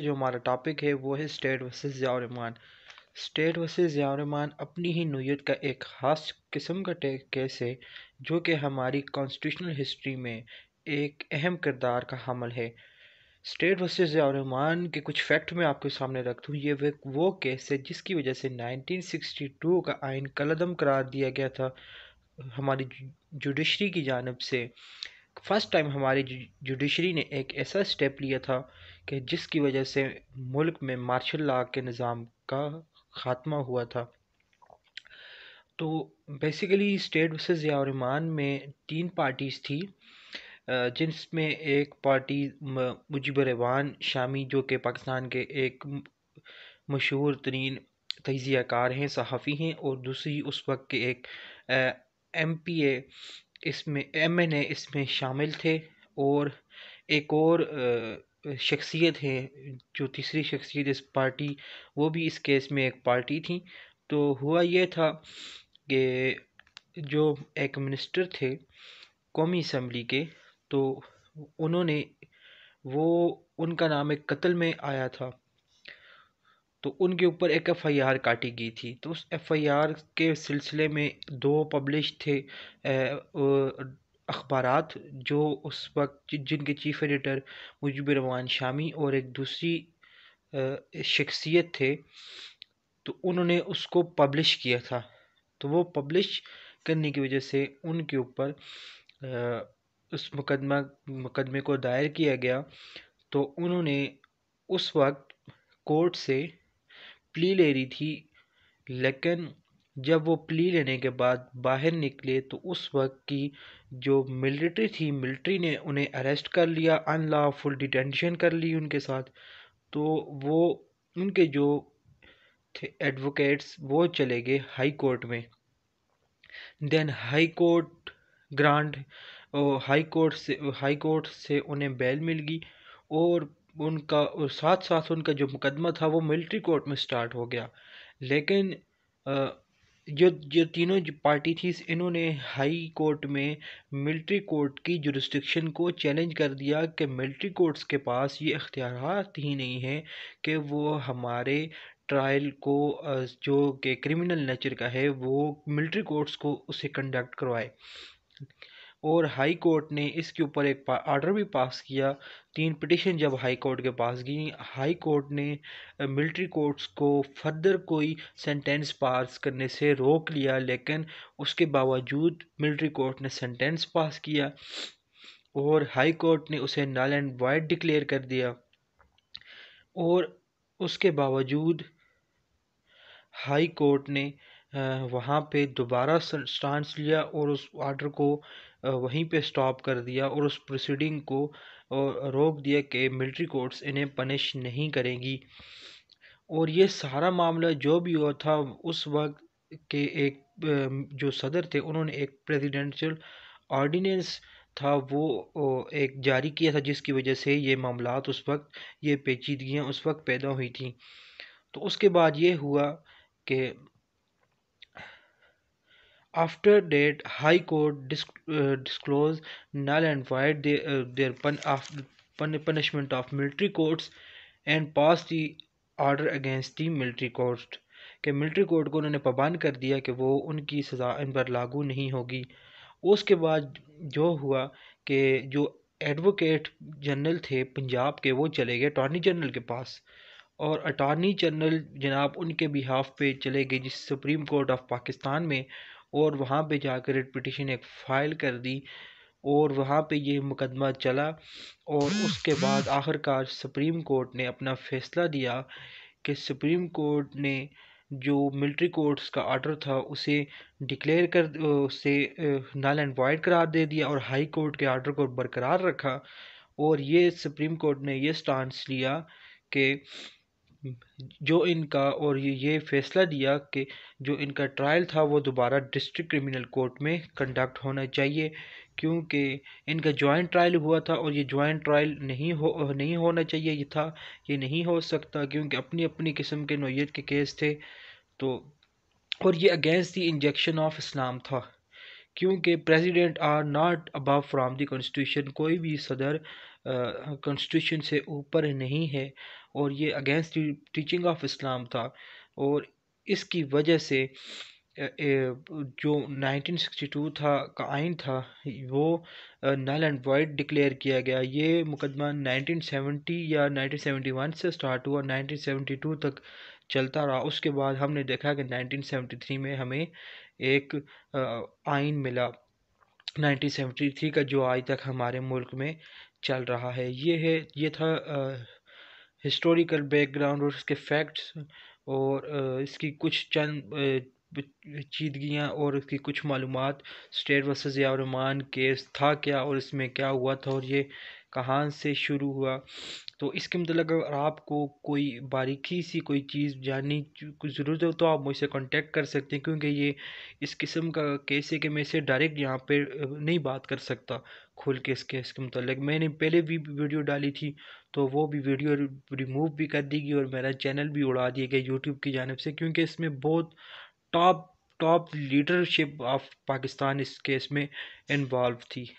जो हमारा टॉपिक है वो है स्टेट वर्सेस जावरमान स्टेट वर्सेस जावरमान अपनी ही नोयत का एक खास किस्म का केस है जो कि हमारी कॉन्स्टिट्यूशनल हिस्ट्री में एक अहम किरदार का हमल है स्टेट वर्सेस जावरमान के कुछ फैक्ट मैं आपके सामने रख दूँ ये वो केस है जिसकी वजह से 1962 का आइन कलदम करार दिया गया था हमारी जुडिशरी की जानब से फर्स्ट टाइम हमारी जुडिशरी ने एक ऐसा स्टेप लिया था कि जिसकी वजह से मुल्क में मार्शल लॉ के निज़ाम का ख़ात्मा हुआ था तो बेसिकली स्टेट वर्सेस ज़ियामान में तीन पार्टीज़ थी जिसमें एक पार्टी मुजिब रवान शामी जो कि पाकिस्तान के एक मशहूर तरीन तजिया कार हैं सहाफ़ी हैं और दूसरी उस वक्त के एक एम पी ए इसमें एम एन ए इसमें शामिल थे और एक और शख्सियत है जो तीसरी शख्सियत इस पार्टी वो भी इस केस में एक पार्टी थी तो हुआ ये था कि जो एक मिनिस्टर थे कौमी असम्बली के तो उन्होंने वो उनका नाम एक कत्ल में आया था तो उनके ऊपर एक एफ़ आई आर काटी गई थी तो उस एफ़ आई आर के सिलसिले में दो पब्लिश थे अखबार जो उस वक्त जिनके चीफ़ एडिटर मुजब रमान शामी और एक दूसरी शख्सियत थे तो उन्होंने उसको पब्लिश किया था तो वो पब्लिश करने की वजह से उनके ऊपर उस मुकदमा मुकदमे को दायर किया गया तो उन्होंने उस वक्त कोर्ट से प्ली ले रही थी लेकिन जब वो प्ली लेने के बाद बाहर निकले तो उस वक्त की जो मिलिट्री थी मिलिट्री ने उन्हें अरेस्ट कर लिया अनलॉफुल डिटेंशन कर ली उनके साथ तो वो उनके जो थे एडवोकेट्स वो चले गए हाई कोर्ट में then high court grant high court से हाई कोर्ट से उन्हें बेल मिल गई और उनका और साथ साथ उनका जो मुकदमा था वो मिल्ट्री कोर्ट में स्टार्ट हो गया लेकिन जो जो तीनों जो पार्टी थी इन्होंने हाई कोर्ट में मिल्ट्री कोर्ट की जुरिस्टिक्शन को चैलेंज कर दिया कि मिल्ट्री कोर्ट्स के पास ये अख्तियार ही नहीं हैं कि वो हमारे ट्रायल को जो कि क्रिमिनल नेचर का है वो मिलिट्री कोर्ट्स को उसे कंडक्ट करवाए और हाई कोर्ट ने इसके ऊपर एक आर्डर भी पास किया तीन पिटिशन जब हाई कोर्ट के पास गई हाई कोर्ट ने मिलिट्री कोर्ट्स को फर्दर कोई सेंटेंस पास करने से रोक लिया लेकिन उसके बावजूद मिलिट्री कोर्ट ने सेंटेंस पास किया और हाई कोर्ट ने उसे नल एंड वाइड डिक्लेयर कर दिया और उसके बावजूद हाई कोर्ट ने वहाँ पे दोबारा स्टांस लिया और उस आर्डर को वहीं पे स्टॉप कर दिया और उस प्रोसीडिंग को रोक दिया कि मिलिट्री कोर्ट्स इन्हें पनिश नहीं करेंगी और ये सारा मामला जो भी हुआ था उस वक्त के एक जो सदर थे उन्होंने एक प्रेसिडेंशियल ऑर्डिनेंस था वो एक जारी किया था जिसकी वजह से ये मामला उस वक्त ये पेचीदगियाँ उस वक्त पैदा हुई थी तो उसके बाद ये हुआ कि After that, High Court disc, uh, disclose null and void their, uh, their pun, after, pun, punishment of military courts and pass the order against the military court के मिलिट्री कोर्ट को उन्होंने पाबंद कर दिया कि वो उनकी सज़ा इन पर लागू नहीं होगी उसके बाद जो हुआ कि जो एडवोकेट जनरल थे पंजाब के वो चले गए अटॉर्नी जनरल के पास और अटॉर्नी जनरल जनाब उनके बिहाफ पे चले गए जिस सुप्रीम कोर्ट ऑफ पाकिस्तान में और वहाँ पे जाकर रिट पिटिशन एक फाइल कर दी और वहाँ पे ये मुकदमा चला और उसके बाद आखिरकार सुप्रीम कोर्ट ने अपना फैसला दिया कि सुप्रीम कोर्ट ने जो मिलिट्री कोर्ट्स का आर्डर था उसे डिक्लेयर कर उसे नल एंड वाइड करार दे दिया और हाई कोर्ट के आर्डर को बरकरार रखा और ये सुप्रीम कोर्ट ने ये स्टांस लिया कि जो इनका और ये फैसला दिया कि जो इनका ट्रायल था वो दोबारा डिस्ट्रिक्ट क्रिमिनल कोर्ट में कंडक्ट होना चाहिए क्योंकि इनका जॉइंट ट्रायल हुआ था और ये जॉइंट ट्रायल नहीं हो नहीं होना चाहिए ये था ये नहीं हो सकता क्योंकि अपनी अपनी किस्म के नोयत के केस थे तो और ये against the injunction of Islam था क्योंकि president are not above from the constitution कोई भी सदर कॉन्स्टिट्यूशन से ऊपर नहीं है और ये अगेंस्ट टीचिंग ऑफ इस्लाम था और इसकी वजह से जो 1962 था का आइन था वो नल एंड वाइट डिक्लेयर किया गया ये मुकदमा 1970 या 1971 से स्टार्ट हुआ 1972 तक चलता रहा उसके बाद हमने देखा कि 1973 में हमें एक आइन मिला 1973 का जो आज तक हमारे मुल्क में चल रहा है ये है ये था हिस्टोरिकल बैकग्राउंड और उसके फैक्ट्स और इसकी कुछ चंद चीदगियाँ और उसकी कुछ मालूम स्टेट वर्सेस रमान केस था क्या और इसमें क्या हुआ था और ये कहाँ से शुरू हुआ तो इसके मतलब अगर आपको कोई बारीकी सी कोई चीज़ जाननी कुछ ज़रूरत हो तो आप मुझसे कांटेक्ट कर सकते हैं क्योंकि ये इस किस्म का केस है कि मैं इसे डायरेक्ट यहाँ पे नहीं बात कर सकता खोल के इस केस के मतलब मैंने पहले भी वीडियो डाली थी तो वो भी वीडियो रिमूव भी कर दी गई और मेरा चैनल भी उड़ा दिया गया यूट्यूब की जानब से क्योंकि इसमें बहुत top top leadership of Pakistan इस केस में इन्वॉल्व थी